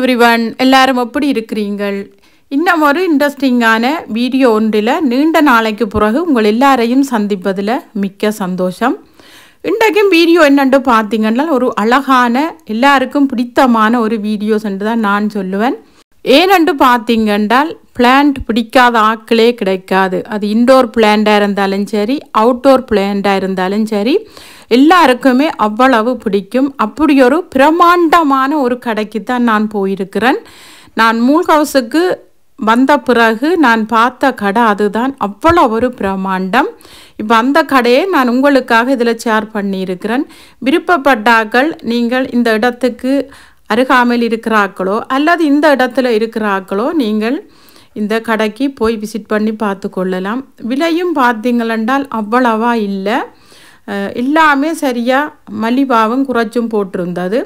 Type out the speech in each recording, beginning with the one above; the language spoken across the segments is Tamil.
எவ்ரிவன் எல்லாரும் எப்படி இருக்கிறீங்கள் இன்னும் ஒரு இன்ட்ரெஸ்டிங்கான வீடியோ ஒன்றில் நீண்ட நாளைக்கு பிறகு உங்கள் எல்லாரையும் சந்திப்பதில் மிக்க சந்தோஷம் இன்றைக்கும் வீடியோ என்னென்று பார்த்தீங்கன்னா ஒரு அழகான எல்லாருக்கும் பிடித்தமான ஒரு வீடியோஸ் என்று தான் நான் சொல்லுவேன் ஏனென்று பார்த்தீங்கன்றால் பிளான்ட் பிடிக்காத ஆக்களே கிடைக்காது அது இன்டோர் பிளான்ட்டாக இருந்தாலும் சரி அவுட்டோர் பிளான்ட்டாக இருந்தாலும் சரி எல்லாருக்குமே அவ்வளவு பிடிக்கும் அப்படி ஒரு பிரமாண்டமான ஒரு கடைக்கு தான் நான் போயிருக்கிறேன் நான் மூல்ஹவுஸுக்கு வந்த பிறகு நான் பார்த்த கடை அதுதான் அவ்வளோ ஒரு பிரமாண்டம் இப்போ அந்த கடையை நான் உங்களுக்காக இதில் ஷேர் பண்ணியிருக்கிறேன் விருப்பப்பட்டாக்கள் நீங்கள் இந்த இடத்துக்கு அருகாமையில் இருக்கிறாக்களோ அல்லது இந்த இடத்துல இருக்கிறாக்களோ நீங்கள் இந்த கடைக்கு போய் விசிட் பண்ணி பார்த்து கொள்ளலாம் விலையும் பார்த்தீங்களென்றால் அவ்வளவா இல்லை எல்லாமே சரியாக மலிவாகவும் குறைச்சும் போட்டிருந்தது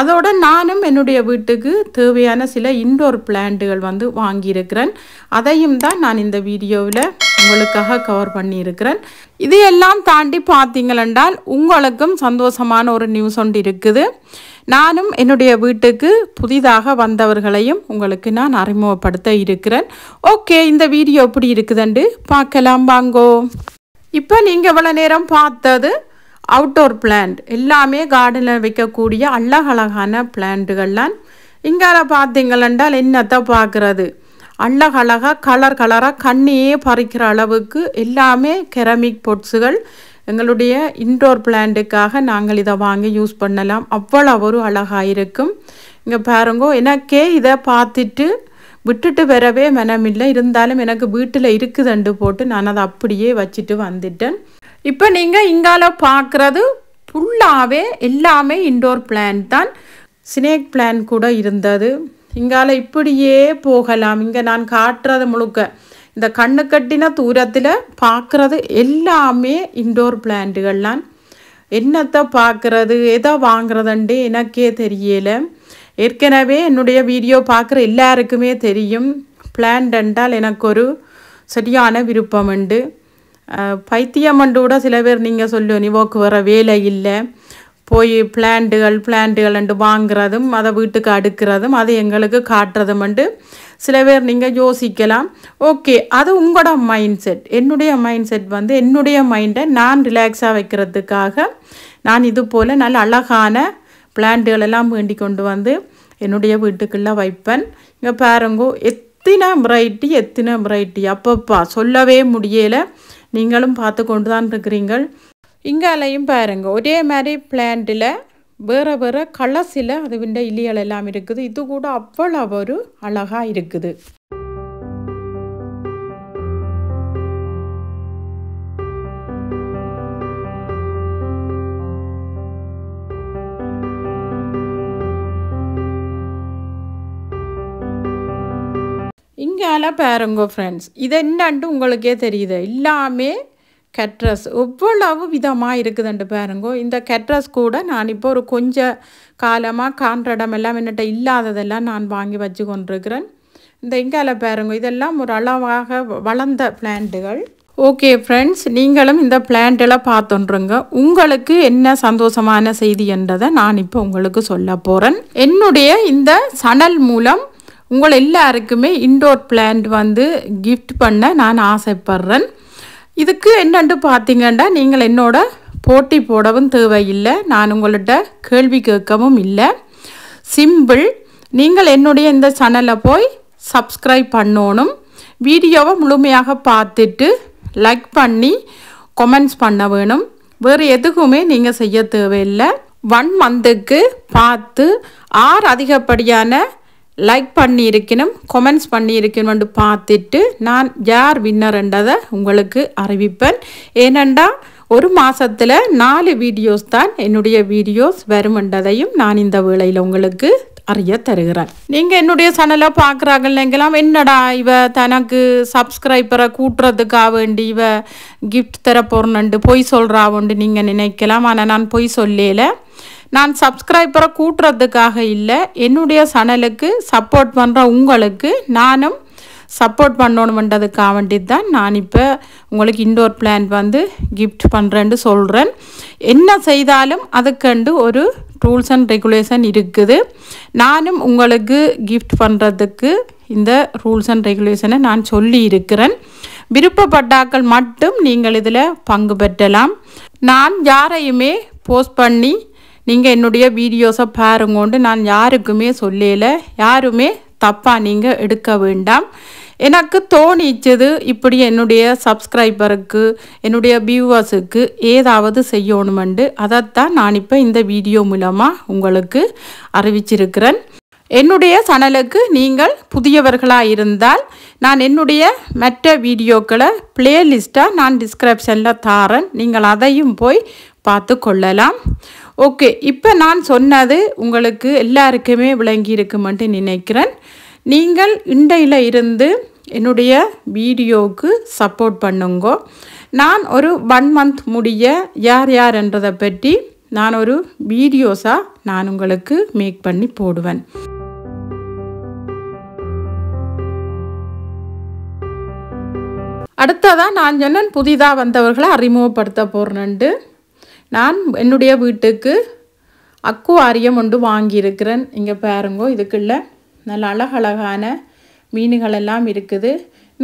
அதோட நானும் என்னுடைய வீட்டுக்கு தேவையான சில இன்டோர் பிளான்ட்டுகள் வந்து வாங்கியிருக்கிறேன் அதையும் தான் நான் இந்த வீடியோவில் உங்களுக்காக கவர் பண்ணியிருக்கிறேன் இதையெல்லாம் தாண்டி பார்த்தீங்களென்றால் உங்களுக்கும் சந்தோஷமான ஒரு நியூஸ் ஒன்று இருக்குது நானும் என்னுடைய வீட்டுக்கு புதிதாக வந்தவர்களையும் உங்களுக்கு நான் அறிமுகப்படுத்த இருக்கிறேன் ஓகே இந்த வீடியோ எப்படி இருக்குதுண்டு பார்க்கலாம் வாங்கோ இப்போ நீங்கள் இவ்வளோ நேரம் பார்த்தது அவுட்டோர் பிளான்ட் எல்லாமே கார்டனில் வைக்கக்கூடிய அழகழகான பிளான்ட்டுகள்லாம் இங்கே பார்த்தீங்களென்றால் என்னத்தை பார்க்குறது அழகழகாக கலர் கலராக கண்ணையே பறிக்கிற அளவுக்கு எல்லாமே கெரமிக் பொட்ஸுகள் எங்களுடைய இன்டோர் பிளான்ட்டுக்காக நாங்கள் இதை வாங்கி யூஸ் பண்ணலாம் அவ்வளோ ஒரு அழகாக இருக்கும் இங்கே பாருங்கோ எனக்கே இதை பார்த்துட்டு விட்டுட்டு வரவே மனமில்லை இருந்தாலும் எனக்கு வீட்டில் இருக்குதுண்டு போட்டு நான் அதை அப்படியே வச்சுட்டு வந்துட்டேன் இப்போ நீங்கள் இங்கால பார்க்குறது ஃபுல்லாகவே எல்லாமே இன்டோர் பிளான்ட் தான் ஸ்னேக் பிளான் கூட இருந்தது இங்கால இப்படியே போகலாம் இங்கே நான் காட்டுறது முழுக்க இந்த கண்ணு கட்டின தூரத்தில் பார்க்குறது எல்லாமே இண்டோர் பிளான்ட்டுகள்லாம் என்னத்தை பார்க்குறது எதை வாங்குறதுண்டு எனக்கே தெரியலை ஏற்கனவே என்னுடைய வீடியோ பார்க்குற எல்லாருக்குமே தெரியும் பிளான்ட் என்றால் எனக்கு ஒரு சரியான விருப்பம் உண்டு பைத்தியம் கூட சில பேர் நீங்கள் நீ நிவோக்கு வர வேலை இல்லை போய் பிளான்ட்டுகள் பிளான்ட்டுகள்ண்டு வாங்குறதும் அதை வீட்டுக்கு அடுக்கிறதும் அதை எங்களுக்கு காட்டுறதும்ண்டு சில பேர் நீங்கள் யோசிக்கலாம் ஓகே அது உங்களோட மைண்ட் செட் என்னுடைய மைண்ட் செட் வந்து என்னுடைய மைண்டை நான் ரிலாக்ஸாக வைக்கிறதுக்காக நான் இது போல் நல்ல அழகான பிளான்ட்டுகள் எல்லாம் வேண்டி கொண்டு வந்து என்னுடைய வீட்டுக்குள்ளே வைப்பேன் இங்கே பாருங்கோ எத்தனை வெரைட்டி எத்தனை வெரைட்டி அப்பப்பா சொல்லவே முடியலை நீங்களும் பார்த்து கொண்டு தான் இருக்கிறீங்கள் இங்காலையும் பாருங்க ஒரே மாதிரி பிளான்ட்டில் வேறு வேறு கலர்ஸில் விண்ட இலிகள் எல்லாம் இருக்குது இது கூட அவ்வளோ ஒரு அழகாக இருக்குது இங்கால பாருங்க ஃப்ரெண்ட்ஸ் இது என்னான்ட்டு உங்களுக்கே தெரியுது எல்லாமே கெட்ரஸ் எவ்வளவு விதமாக இருக்குதுன்ட்டு பாருங்க இந்த கெட்ரஸ் கூட நான் இப்போ ஒரு கொஞ்சம் காலமாக கான்றடம் எல்லாம் என்னட்ட இல்லாததெல்லாம் நான் வாங்கி வச்சு கொண்டிருக்கிறேன் இந்த இங்கால பாருங்க இதெல்லாம் ஒரு அளவாக வளர்ந்த பிளான்ட்டுகள் ஓகே ஃப்ரெண்ட்ஸ் நீங்களும் இந்த பிளான்ட்டெல்லாம் பார்த்துன்றுங்க உங்களுக்கு என்ன சந்தோஷமான செய்தி என்றதை நான் இப்போ உங்களுக்கு சொல்ல போகிறேன் என்னுடைய இந்த சணல் மூலம் உங்கள் எல்லாருக்குமே இன்டோர் பிளான்ட் வந்து கிஃப்ட் பண்ண நான் ஆசைப்படுறேன் இதுக்கு என்னென்று பார்த்தீங்கன்னா நீங்கள் என்னோட போட்டி போடவும் தேவையில்லை நான் உங்கள்கிட்ட கேள்வி கேட்கவும் இல்லை சிம்பிள் நீங்கள் என்னுடைய இந்த சேனலை போய் சப்ஸ்கிரைப் பண்ணணும் வீடியோவை முழுமையாக பார்த்துட்டு லைக் பண்ணி கொமெண்ட்ஸ் பண்ண வேணும் வேறு எதுக்குமே நீங்கள் செய்ய தேவையில்லை ஒன் மந்த்துக்கு பார்த்து ஆறு அதிகப்படியான லைக் பண்ணியிருக்கணும் கொமெண்ட்ஸ் பண்ணியிருக்கணும்னு பார்த்துட்டு நான் யார் வின்னர்ன்றதை உங்களுக்கு அறிவிப்பேன் ஏனெண்டா ஒரு மாதத்தில் நாலு வீடியோஸ் தான் என்னுடைய வீடியோஸ் வருமென்றதையும் நான் இந்த வேளையில் உங்களுக்கு அறிய தருகிறார் நீங்கள் என்னுடைய சேனலை பார்க்குறாங்கல்லாம் என்னடா இவ தனக்கு சப்ஸ்கிரைபரை கூட்டுறதுக்காக வேண்டி இவ கிஃப்ட் தர போறேன்னு பொய் சொல்கிறாவுண்டு நீங்கள் நினைக்கலாம் ஆனால் நான் பொய் சொல்லல நான் சப்ஸ்கிரைபரை கூட்டுறதுக்காக இல்லை என்னுடைய சேனலுக்கு சப்போர்ட் பண்ணுற உங்களுக்கு நானும் சப்போர்ட் பண்ணணுமென்றதுக்காக வேண்டி தான் நான் இப்போ உங்களுக்கு இன்டோர் பிளான்ட் வந்து கிஃப்ட் பண்ணுறேன்னு சொல்கிறேன் என்ன செய்தாலும் அதுக்கண்டு ஒரு ரூல்ஸ் அண்ட் ரெகுலேஷன் இருக்குது நானும் உங்களுக்கு கிஃப்ட் பண்ணுறதுக்கு இந்த ரூல்ஸ் அண்ட் ரெகுலேஷனை நான் சொல்லி இருக்கிறேன் விருப்பப்பட்டாக்கள் மட்டும் நீங்கள் இதில் பங்கு பெற்றலாம் நான் யாரையுமே போஸ்ட் பண்ணி நீங்கள் என்னுடைய வீடியோஸை பாருங்கோண்டு நான் யாருக்குமே சொல்லலை யாருமே தப்பாக நீங்கள் எடுக்க வேண்டாம் எனக்கு தோணிச்சது இப்படி என்னுடைய சப்ஸ்கிரைபருக்கு என்னுடைய வியூவர்ஸுக்கு ஏதாவது செய்யணுமெண்டு அதைத்தான் நான் இப்போ இந்த வீடியோ மூலமாக உங்களுக்கு அறிவிச்சிருக்கிறேன் என்னுடைய சனலுக்கு நீங்கள் புதியவர்களாக இருந்தால் நான் என்னுடைய மற்ற வீடியோக்களை பிளேலிஸ்ட்டாக நான் டிஸ்கிரிப்ஷனில் தாரேன் நீங்கள் அதையும் போய் பார்த்து கொள்ளலாம் ஓகே இப்போ நான் சொன்னது உங்களுக்கு எல்லாருக்குமே விளங்கி இருக்குமென்ட்டு நினைக்கிறேன் நீங்கள் இண்டையில் இருந்து என்னுடைய வீடியோவுக்கு சப்போர்ட் பண்ணுங்கோ நான் ஒரு ஒன் மந்த் முடிய யார் யார் என்றதை பற்றி நான் ஒரு வீடியோஸாக நான் உங்களுக்கு மேக் பண்ணி போடுவேன் அடுத்ததான் நான் சொன்னேன் புதிதாக வந்தவர்களை அறிமுகப்படுத்த போகிறேன்ட்டு நான் என்னுடைய வீட்டுக்கு அக்குவாரியம் ஒன்று வாங்கியிருக்கிறேன் இங்கே பாருங்கோ இதுக்குள்ள நல்ல அழகழகான மீன்கள் எல்லாம் இருக்குது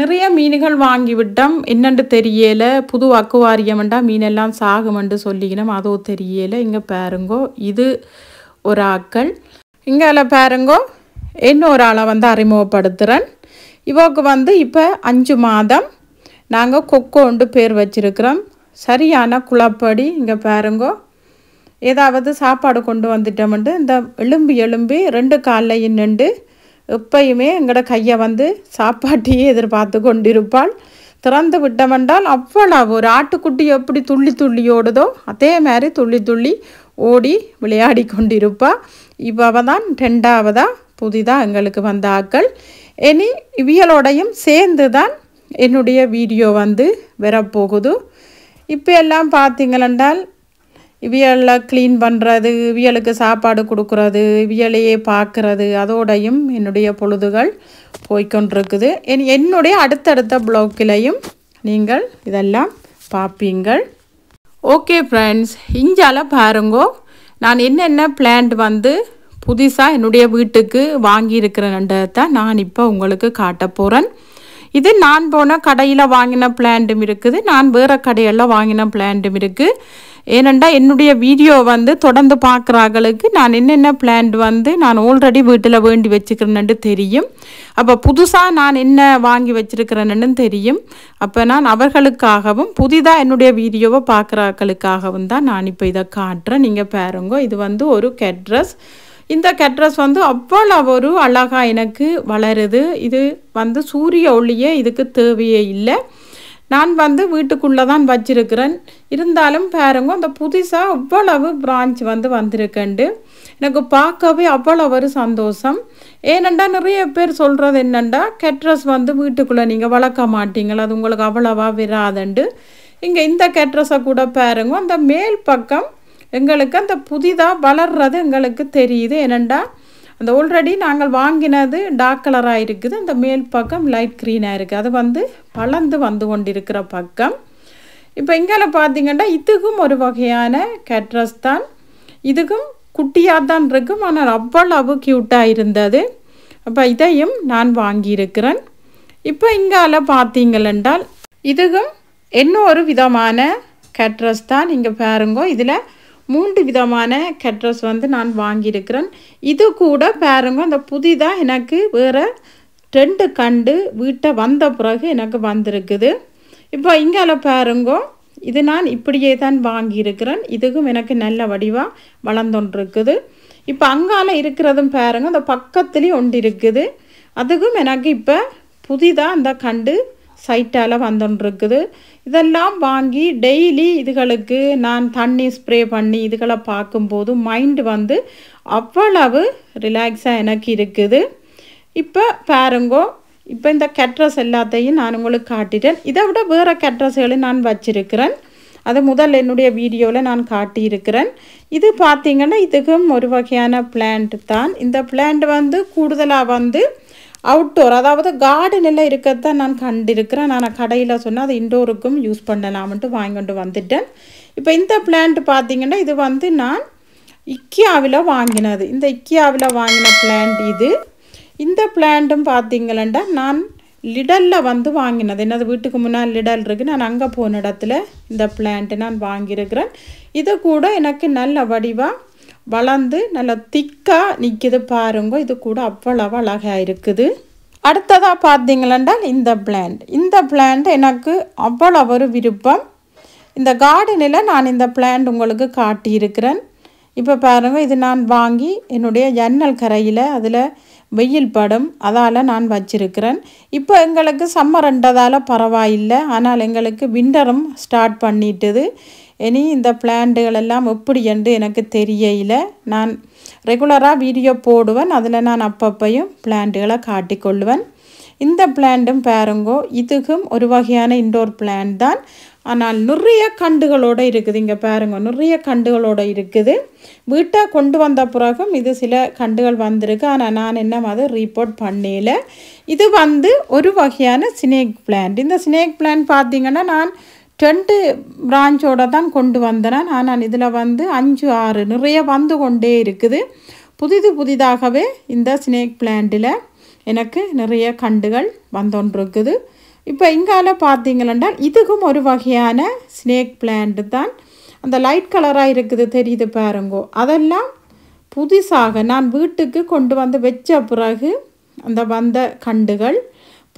நிறைய மீன்கள் வாங்கிவிட்டோம் என்னென்று தெரியலை புது அக்குவாரியம்ண்டா மீனெல்லாம் என்று சொல்லிக்கணும் அதுவும் தெரியலை இங்கே பாருங்கோ இது ஒரு ஆக்கள் இங்கே பாருங்கோ இன்னொரு ஆளை வந்து அறிமுகப்படுத்துகிறேன் இவோக்கு வந்து இப்போ அஞ்சு மாதம் நாங்கள் கொக்கோண்டு பேர் வச்சிருக்கிறோம் சரியான குழப்படி இங்கே பாருங்கோ ஏதாவது சாப்பாடு கொண்டு வந்துட்டோம்ட்டு இந்த எலும்பு எலும்பி ரெண்டு காலையும் நின்று எப்பயுமே எங்களோட கையை வந்து சாப்பாட்டையே எதிர்பார்த்து கொண்டிருப்பாள் திறந்து விட்டமென்றால் அவ்வளவு ஒரு ஆட்டுக்குட்டி எப்படி துள்ளி துள்ளி ஓடுதோ அதே மாதிரி துள்ளி துள்ளி ஓடி விளையாடி கொண்டிருப்பா இவ்வளவு தான் ரெண்டாவதாக புதிதாக எங்களுக்கு வந்த ஆக்கள் இனி இவியலோடையும் சேர்ந்து தான் என்னுடைய வீடியோ வந்து வரப்போகுது இப்போ எல்லாம் பார்த்தீங்களென்றால் இவியலை க்ளீன் பண்ணுறது இவியலுக்கு சாப்பாடு கொடுக்குறது இவியலையே பார்க்குறது அதோடையும் என்னுடைய பொழுதுகள் போய்கொண்டிருக்குது என் என்னுடைய அடுத்தடுத்த ப்ளாக்கிலையும் நீங்கள் இதெல்லாம் பார்ப்பீங்கள் ஓகே ஃப்ரெண்ட்ஸ் இஞ்சால பாருங்கோ நான் என்னென்ன பிளான்ட் வந்து புதுசாக என்னுடைய வீட்டுக்கு தான் நான் இப்போ உங்களுக்கு காட்ட போகிறேன் இது நான் போன கடையில் வாங்கின பிளான்ட்டும் இருக்குது நான் வேறு கடையில் வாங்கின பிளான்ட்டும் இருக்குது ஏனெண்டா என்னுடைய வீடியோ வந்து தொடர்ந்து பார்க்குறாங்களுக்கு நான் என்னென்ன பிளான்ட் வந்து நான் ஆல்ரெடி வீட்டில் வேண்டி வச்சுக்கிறேன்னு தெரியும் அப்போ புதுசாக நான் என்ன வாங்கி வச்சுருக்கிறேன்னு தெரியும் அப்போ நான் அவர்களுக்காகவும் புதிதாக என்னுடைய வீடியோவை பார்க்குறாக்களுக்காகவும் தான் நான் இப்போ இதை காட்டுறேன் நீங்கள் பாருங்க இது வந்து ஒரு கெட்ரஸ் இந்த கட்ரஸ் வந்து அவ்வளோ ஒரு அழகாக எனக்கு வளருது இது வந்து சூரிய ஒளியே இதுக்கு தேவையே இல்லை நான் வந்து வீட்டுக்குள்ளே தான் வச்சிருக்கிறேன் இருந்தாலும் பாருங்க அந்த புதுசாக அவ்வளவு பிரான்ச் வந்து வந்திருக்கண்டு எனக்கு பார்க்கவே அவ்வளோ ஒரு சந்தோஷம் ஏனெண்டா நிறைய பேர் சொல்கிறது என்னெண்டா கெட்ரஸ் வந்து வீட்டுக்குள்ளே நீங்கள் வளர்க்க மாட்டீங்களா அது உங்களுக்கு அவ்வளவா விராதண்டு இங்கே இந்த கெட்ரஸை கூட பாருங்க அந்த மேல் பக்கம் எங்களுக்கு அந்த புதிதாக வளர்றது எங்களுக்கு தெரியுது என்னென்னா அந்த ஆல்ரெடி நாங்கள் வாங்கினது டார்க் கலராக இருக்குது அந்த மேல் பக்கம் லைட் க்ரீனாக இருக்குது அது வந்து வளர்ந்து வந்து கொண்டிருக்கிற பக்கம் இப்போ இங்கே பார்த்தீங்கன்னா இதுக்கும் ஒரு வகையான கேட்ரஸ் தான் இதுக்கும் குட்டியாக தான் இருக்கும் ஆனால் அவ்வளவு க்யூட்டாக இருந்தது அப்போ இதையும் நான் வாங்கியிருக்கிறேன் இப்போ இங்கால பார்த்தீங்களென்றால் இதுவும் இன்னும் ஒரு விதமான கேட்ரஸ் தான் இங்கே பாருங்கோ இதில் மூன்று விதமான கெட்ரஸ் வந்து நான் வாங்கியிருக்கிறேன் இது கூட பாருங்க அந்த புதிதாக எனக்கு வேறு ரெண்டு கண்டு வீட்டை வந்த பிறகு எனக்கு வந்திருக்குது இப்போ இங்கால பாருங்க இது நான் இப்படியே தான் வாங்கியிருக்கிறேன் இதுக்கும் எனக்கு நல்ல வடிவாக வளர்ந்துருக்குது இப்போ அங்கால இருக்கிறதும் பாருங்கள் அந்த பக்கத்துலேயும் ஒன்று இருக்குது அதுக்கும் எனக்கு இப்போ புதிதாக அந்த கண்டு சைட்டால் வந்துருக்குது இதெல்லாம் வாங்கி டெய்லி இதுகளுக்கு நான் தண்ணி ஸ்ப்ரே பண்ணி இதுகளை பார்க்கும்போது மைண்டு வந்து அவ்வளவு ரிலாக்ஸாக எனக்கு இருக்குது இப்போ பாருங்கோ இப்போ இந்த கெட்ரஸ் எல்லாத்தையும் நான் உங்களுக்கு காட்டிட்டேன் இதை விட வேறு கெட்ரஸ்களையும் நான் வச்சிருக்கிறேன் அது முதல் என்னுடைய வீடியோவில் நான் காட்டியிருக்கிறேன் இது பார்த்திங்கன்னா இதுக்கும் ஒரு வகையான பிளான்ட் தான் இந்த பிளான்ட் வந்து கூடுதலாக வந்து அவுட்டோர் அதாவது இருக்கிறது தான் நான் கண்டிருக்கிறேன் நான் கடையில் சொன்னால் அது இன்டோருக்கும் யூஸ் பண்ணலாம்ன்ட்டு வாங்கிட்டு வந்துட்டேன் இப்போ இந்த பிளான்ட் பார்த்திங்கன்னா இது வந்து நான் இக்கியாவில் வாங்கினது இந்த இக்கியாவில் வாங்கின பிளான்ட் இது இந்த பிளான்ட்டும் பார்த்திங்களண்டா நான் லிடலில் வந்து வாங்கினது என்னது வீட்டுக்கு முன்னால் லிடல் இருக்குது நான் அங்கே போன இடத்துல இந்த பிளான்ட்டு நான் வாங்கியிருக்கிறேன் இது கூட எனக்கு நல்ல வடிவாக வளர்ந்து நல்லா திக்காக நிற்கிது பாருங்க இது கூட அவ்வளவு அழகாக இருக்குது அடுத்ததாக பார்த்தீங்களென்றால் இந்த பிளான்ட் இந்த பிளான்ட் எனக்கு அவ்வளவு ஒரு விருப்பம் இந்த கார்டனில் நான் இந்த பிளான்ட் உங்களுக்கு காட்டியிருக்கிறேன் இப்போ பாருங்கள் இது நான் வாங்கி என்னுடைய ஜன்னல் கரையில் அதில் வெயில் படும் அதால் நான் வச்சிருக்கிறேன் இப்போ எங்களுக்கு சம்மர்ன்றதால் பரவாயில்லை ஆனால் எங்களுக்கு விண்டரும் ஸ்டார்ட் பண்ணிட்டுது இனி இந்த எல்லாம் எப்படி என்று எனக்கு தெரியல நான் ரெகுலராக வீடியோ போடுவேன் அதில் நான் அப்பப்பையும் பிளான்ட்டுகளை காட்டிக்கொள்ளுவேன் இந்த பிளான்ட்டும் பாருங்கோ இதுக்கும் ஒரு வகையான இண்டோர் பிளான்ட் தான் ஆனால் நிறைய கண்டுகளோடு இருக்குது இங்கே பாருங்கள் நிறைய கண்டுகளோடு இருக்குது வீட்டை கொண்டு வந்த பிறகும் இது சில கண்டுகள் வந்திருக்கு ஆனால் நான் என்ன அதை ரீப்போர்ட் பண்ணலை இது வந்து ஒரு வகையான ஸ்னேக் பிளான்ட் இந்த ஸ்னேக் பிளான்ட் பார்த்திங்கன்னா நான் டென்ட்டு பிரான்ச்சோடு தான் கொண்டு வந்தேன் ஆனால் இதில் வந்து அஞ்சு ஆறு நிறைய வந்து கொண்டே இருக்குது புதிது புதிதாகவே இந்த ஸ்னேக் பிளான்ட்டில் எனக்கு நிறைய கண்டுகள் வந்துருக்குது இப்போ இங்கால பார்த்தீங்கன்னா இதுக்கும் ஒரு வகையான ஸ்னேக் பிளான்ட்டு தான் அந்த லைட் கலராக இருக்குது தெரியுது பாருங்கோ அதெல்லாம் புதுசாக நான் வீட்டுக்கு கொண்டு வந்து வச்ச பிறகு அந்த வந்த கண்டுகள்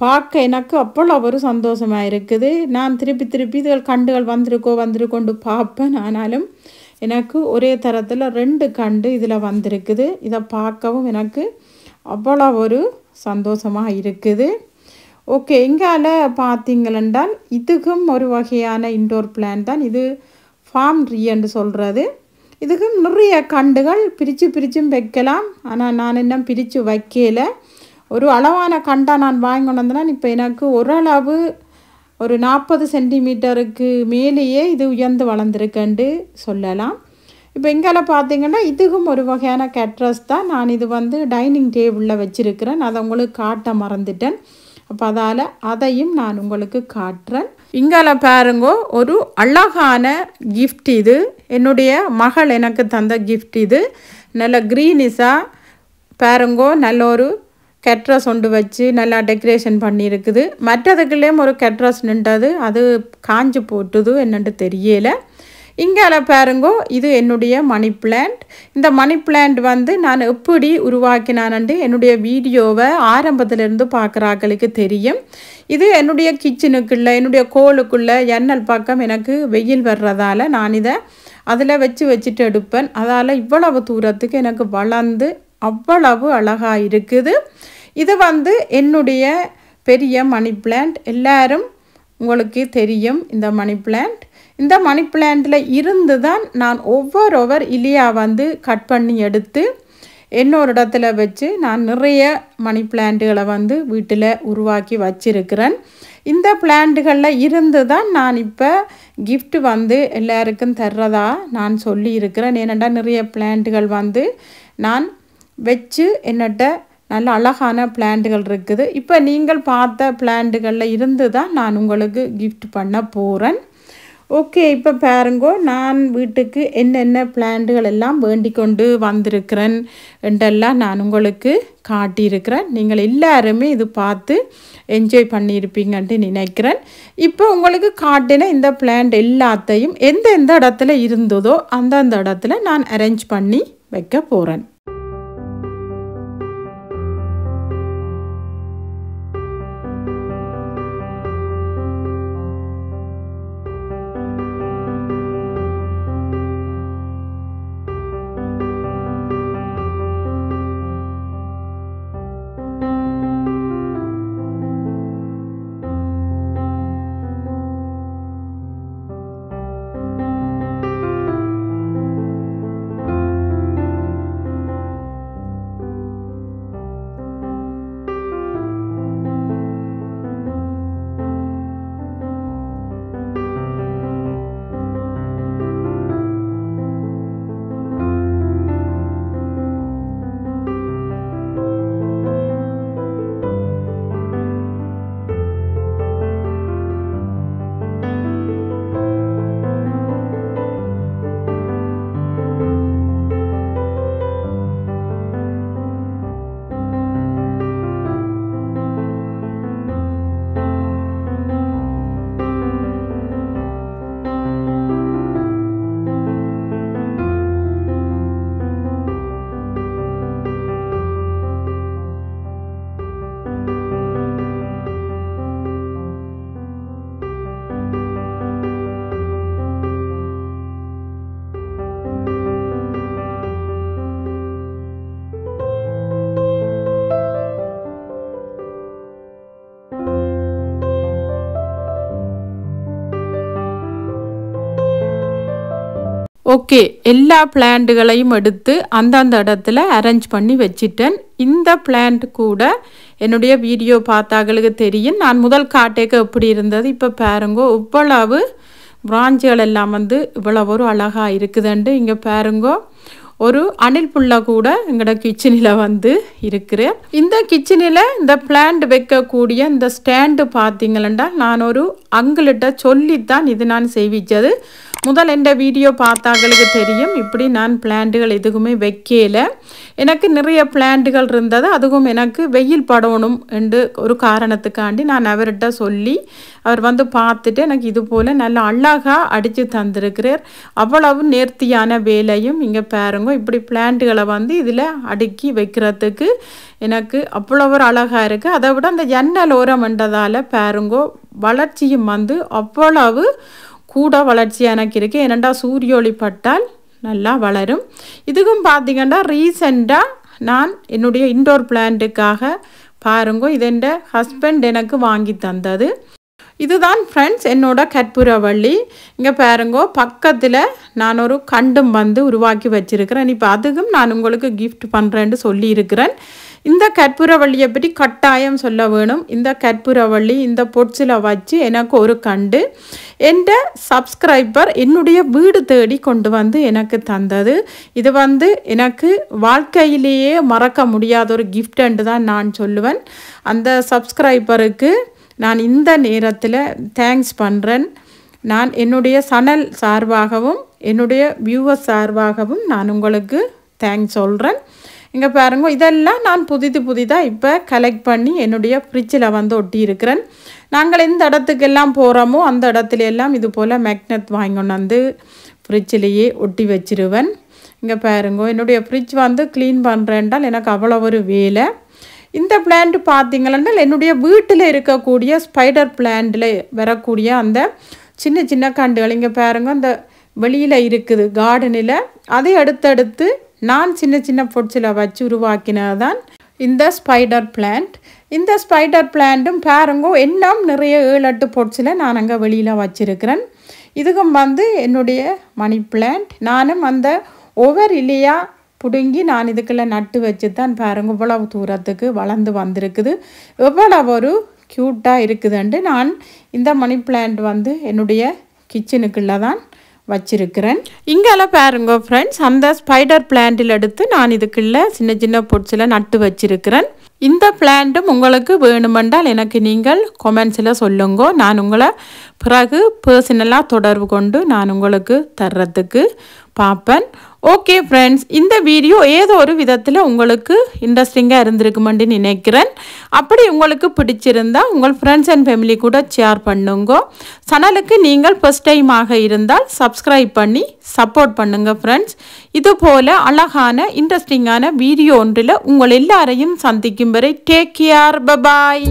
பார்க்க எனக்கு அவ்வளோ ஒரு சந்தோஷமாக இருக்குது நான் திருப்பி திருப்பி இதுகள் கண்டுகள் வந்திருக்கோ வந்திருக்கோண்டு பார்ப்பேன் ஆனாலும் எனக்கு ஒரே தரத்தில் ரெண்டு கண்டு இதில் வந்திருக்குது இதை பார்க்கவும் எனக்கு அவ்வளோ ஒரு சந்தோஷமாக இருக்குது ஓகே எங்கால பார்த்தீங்களென்றால் இதுக்கும் ஒரு வகையான இன்டோர் பிளான் தான் இது ஃபார்ம் என்று சொல்கிறது இதுக்கும் நிறைய கண்டுகள் பிரித்து பிரிச்சும் வைக்கலாம் ஆனால் நான் இன்னும் பிரித்து வைக்கலை ஒரு அளவான கண்டா நான் வாங்கி கொண்டு இப்போ எனக்கு ஓரளவு ஒரு நாற்பது சென்டிமீட்டருக்கு மேலேயே இது உயர்ந்து வளர்ந்துருக்குன்ட்டு சொல்லலாம் இப்போ இங்கால பார்த்தீங்கன்னா இதுக்கும் ஒரு வகையான கேட்ரஸ் தான் நான் இது வந்து டைனிங் டேபிளில் வச்சுருக்கிறேன் அதை உங்களுக்கு காட்ட மறந்துட்டேன் அப்போ அதால் அதையும் நான் உங்களுக்கு காட்டுறேன் இங்கால பாருங்கோ ஒரு அழகான கிஃப்ட் இது என்னுடைய மகள் எனக்கு தந்த கிஃப்ட் இது நல்ல க்ரீனிஸாக பாருங்கோ நல்ல ஒரு கெட்ரஸ் ஒன்று வச்சு நல்லா டெக்கரேஷன் பண்ணியிருக்குது மற்றதுக்குள்ளேயும் ஒரு கெட்ரஸ் நின்றது அது காஞ்சு போட்டுது என்னென்று தெரியலை இங்கால பாருங்கோ இது என்னுடைய மணி பிளான்ட் இந்த மணி பிளான்ட் வந்து நான் எப்படி உருவாக்கினானண்டு என்னுடைய வீடியோவை ஆரம்பத்திலிருந்து பார்க்குறாக்களுக்கு தெரியும் இது என்னுடைய கிச்சனுக்குள்ளே என்னுடைய கோலுக்குள்ளே எண்ணல் பக்கம் எனக்கு வெயில் வர்றதால நான் இதை அதில் வச்சு வச்சுட்டு எடுப்பேன் அதால் இவ்வளவு தூரத்துக்கு எனக்கு வளர்ந்து அவ்வளவு அழகாக இருக்குது இது வந்து என்னுடைய பெரிய மணி பிளான்ட் எல்லாரும் உங்களுக்கு தெரியும் இந்த மணி பிளான்ட் இந்த மணி பிளான்ட்டில் இருந்து தான் நான் ஒவ்வொரு ஒவ்வொரு இலியா வந்து கட் பண்ணி எடுத்து இன்னொரு இடத்துல வச்சு நான் நிறைய மணி பிளான்ட்டுகளை வந்து வீட்டில் உருவாக்கி வச்சிருக்கிறேன் இந்த பிளான்ட்டுகளில் இருந்து தான் நான் இப்போ கிஃப்ட் வந்து எல்லாருக்கும் தர்றதா நான் சொல்லியிருக்கிறேன் என்னென்னா நிறைய பிளான்ட்டுகள் வந்து நான் வச்சு என்னட்ட நல்ல அழகான பிளான்ட்டுகள் இருக்குது இப்போ நீங்கள் பார்த்த பிளான்ட்டுகளில் இருந்து தான் நான் உங்களுக்கு கிஃப்ட் பண்ண போகிறேன் ஓகே இப்போ பாருங்கோ நான் வீட்டுக்கு என்னென்ன பிளான்ட்டுகள் எல்லாம் வேண்டிக் கொண்டு வந்திருக்கிறேன் என்றெல்லாம் நான் உங்களுக்கு காட்டியிருக்கிறேன் நீங்கள் எல்லாருமே இது பார்த்து என்ஜாய் பண்ணியிருப்பீங்கன்ட்டு நினைக்கிறேன் இப்போ உங்களுக்கு காட்டின இந்த பிளான்ட் எல்லாத்தையும் எந்தெந்த இடத்துல இருந்ததோ அந்தந்த இடத்துல நான் அரேஞ்ச் பண்ணி வைக்க போகிறேன் ஓகே எல்லா பிளான்ட்டுகளையும் எடுத்து அந்தந்த இடத்துல அரேஞ்ச் பண்ணி வச்சிட்டேன் இந்த பிளான்ட் கூட என்னுடைய வீடியோ பார்த்தாங்களுக்கு தெரியும் நான் முதல் காட்டேக்கு எப்படி இருந்தது இப்போ பாருங்கோ இவ்வளவு பிராஞ்சுகள் எல்லாம் வந்து இவ்வளவு ஒரு அழகாக இருக்குதுண்டு இங்கே பாருங்கோ ஒரு அணில் புள்ள கூட எங்களோட கிச்சனில் வந்து இருக்குது இந்த கிச்சனில் இந்த பிளான்ட் வைக்கக்கூடிய இந்த ஸ்டாண்டு பார்த்தீங்களா நான் ஒரு அங்குள்கிட்ட சொல்லித்தான் இது நான் செய்விச்சது முதல் எந்த வீடியோ பார்த்தாங்களுக்கு தெரியும் இப்படி நான் பிளான்ட்டுகள் எதுக்குமே வைக்கல எனக்கு நிறைய பிளான்ட்டுகள் இருந்தது அதுவும் எனக்கு வெயில் படணும் என்று ஒரு காரணத்துக்காண்டி நான் அவர்கிட்ட சொல்லி அவர் வந்து பார்த்துட்டு எனக்கு இது போல் நல்லா அழகாக அடித்து தந்திருக்கிறார் அவ்வளவு நேர்த்தியான வேலையும் இங்கே பாருங்க இப்படி பிளான்ட்டுகளை வந்து இதில் அடுக்கி வைக்கிறதுக்கு எனக்கு அவ்வளோ ஒரு அழகாக இருக்குது அதை விட அந்த ஜன்னல் ஓரம் என்றதால் பாருங்கோ வளர்ச்சியும் வந்து அவ்வளவு கூட வளர்ச்சி எனக்கு இருக்குது என்னெண்டா சூரிய ஒளிப்பட்டால் பட்டால் நல்லா வளரும் இதுக்கும் பார்த்திங்கன்னா ரீசெண்டாக நான் என்னுடைய இன்டோர் பிளான்ட்டுக்காக பாருங்க இது ஹஸ்பண்ட் எனக்கு வாங்கி தந்தது இதுதான் ஃப்ரெண்ட்ஸ் என்னோட கற்பூரவள்ளி இங்கே பாருங்கோ பக்கத்தில் நான் ஒரு கண்டும் வந்து உருவாக்கி வச்சுருக்கிறேன் இப்போ அதுக்கும் நான் உங்களுக்கு கிஃப்ட் பண்ணுறேன்னு சொல்லியிருக்கிறேன் இந்த கற்பூரவள்ளியை பற்றி கட்டாயம் சொல்ல வேணும் இந்த கற்பூரவள்ளி இந்த பொட்ஸில் வச்சு எனக்கு ஒரு கண்டு என் சப்ஸ்கிரைபர் என்னுடைய வீடு தேடி கொண்டு வந்து எனக்கு தந்தது இது வந்து எனக்கு வாழ்க்கையிலேயே மறக்க முடியாத ஒரு கிஃப்ட் என்று தான் நான் சொல்லுவேன் அந்த சப்ஸ்கிரைபருக்கு நான் இந்த நேரத்தில் தேங்க்ஸ் பண்ணுறேன் நான் என்னுடைய சனல் சார்பாகவும் என்னுடைய வியூவர் சார்பாகவும் நான் உங்களுக்கு தேங்க்ஸ் சொல்கிறேன் இங்கே பாருங்க இதெல்லாம் நான் புதிது புதிதாக இப்போ கலெக்ட் பண்ணி என்னுடைய ஃப்ரிட்ஜில் வந்து ஒட்டி இருக்கிறேன் நாங்கள் எந்த இடத்துக்கெல்லாம் போகிறோமோ அந்த இடத்துல எல்லாம் இது போல் மேக்னெட் கொண்டு வந்து ஃப்ரிட்ஜிலேயே ஒட்டி வச்சிருவேன் இங்கே பாருங்க என்னுடைய ஃப்ரிட்ஜ் வந்து க்ளீன் பண்ணுறேன்டால் எனக்கு அவ்வளோ ஒரு வேலை இந்த பிளான்ட் பார்த்தீங்கன்னா என்னுடைய வீட்டில் இருக்கக்கூடிய ஸ்பைடர் பிளான்ட்டில் வரக்கூடிய அந்த சின்ன சின்ன கண்டுகள் இங்கே பாருங்கள் அந்த வெளியில் இருக்குது கார்டனில் அதை அடுத்தடுத்து நான் சின்ன சின்ன பொட்ஸில் வச்சு உருவாக்கினதான் இந்த ஸ்பைடர் பிளான்ட் இந்த ஸ்பைடர் பிளான்ட்டும் பாருங்கோ இன்னும் நிறைய ஏழு எட்டு பொட்ஸில் நான் அங்கே வெளியில் வச்சுருக்கிறேன் இதுக்கும் வந்து என்னுடைய மணி பிளான்ட் நானும் அந்த ஒவ்வொரு இல்லையா பிடுங்கி நான் இதுக்குள்ளே நட்டு வச்சு தான் பாருங்க இவ்வளவு தூரத்துக்கு வளர்ந்து வந்திருக்குது எவ்வளவு ஒரு க்யூட்டாக இருக்குதுன்ட்டு நான் இந்த மணி பிளான்ட் வந்து என்னுடைய கிச்சனுக்குள்ளே தான் வச்சிருக்கிறேன் இங்கெல்லாம் பாருங்க ஃப்ரெண்ட்ஸ் அந்த ஸ்பைடர் பிளான்ட்டில் எடுத்து நான் இதுக்குள்ளே சின்ன சின்ன பொட்ஸில் நட்டு வச்சிருக்கிறேன் இந்த பிளான்ட்டும் உங்களுக்கு வேணுமென்றால் எனக்கு நீங்கள் கொமெண்ட்ஸில் சொல்லுங்கோ நான் உங்களை பிறகு பர்சனலாக தொடர்பு கொண்டு நான் உங்களுக்கு தர்றதுக்கு பார்ப்பேன் ஓகே ஃப்ரெண்ட்ஸ் இந்த வீடியோ ஏதோ ஒரு விதத்தில் உங்களுக்கு இன்ட்ரெஸ்டிங்காக இருந்திருக்குமெண்டு நினைக்கிறேன் அப்படி உங்களுக்கு பிடிச்சிருந்தா உங்கள் ஃப்ரெண்ட்ஸ் அண்ட் ஃபேமிலி கூட ஷேர் பண்ணுங்க சனலுக்கு நீங்கள் ஃபஸ்ட் டைமாக இருந்தால் சப்ஸ்கிரைப் பண்ணி சப்போர்ட் பண்ணுங்க ஃப்ரெண்ட்ஸ் இது போல் அழகான இன்ட்ரெஸ்டிங்கான வீடியோ ஒன்றில் உங்கள் எல்லாரையும் சந்திக்கும் வரை டேக் கேர் பபாய்